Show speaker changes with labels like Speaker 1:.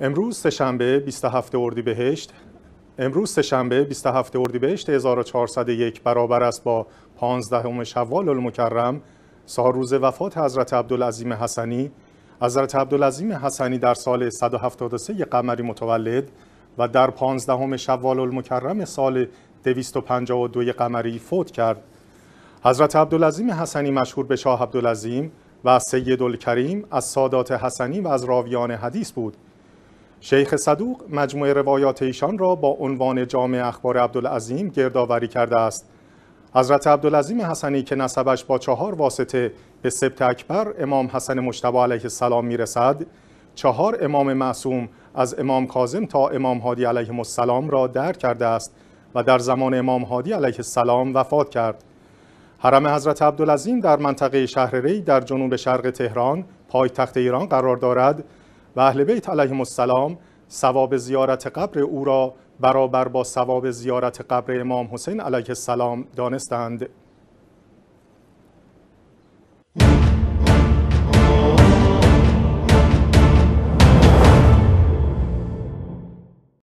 Speaker 1: امروز سهشنبه 27 اردیبهشت امروز سهشنبه 27 اردیبهشت 1401 برابر است با 15 شوال المکرم روز وفات حضرت عبدالعظیم حسنی حضرت عبدالعظیم حسنی در سال 173 قمری متولد و در 15 شوال المکرم سال 252 قمری فوت کرد حضرت عبدالعظیم حسنی مشهور به شاه عبدالعظیم و سید الکریم از سادات حسنی و از راویان حدیث بود شیخ صدوق مجموعه روایات ایشان را با عنوان جامع اخبار عبدالعظیم گردآوری کرده است. حضرت عبدالعظیم حسنی که نسبش با چهار واسطه به سبت اکبر امام حسن مجتبی علیه السلام میرسد، چهار امام معصوم از امام کاظم تا امام هادی علیه السلام را در کرده است و در زمان امام هادی علیه السلام وفات کرد. حرم حضرت عبدالعظیم در منطقه شهر ری در جنوب شرق تهران پایتخت ایران قرار دارد و بله، اهل بیت علیهم السلام ثواب زیارت قبر او را برابر با ثواب زیارت قبر امام حسین علیه السلام دانستند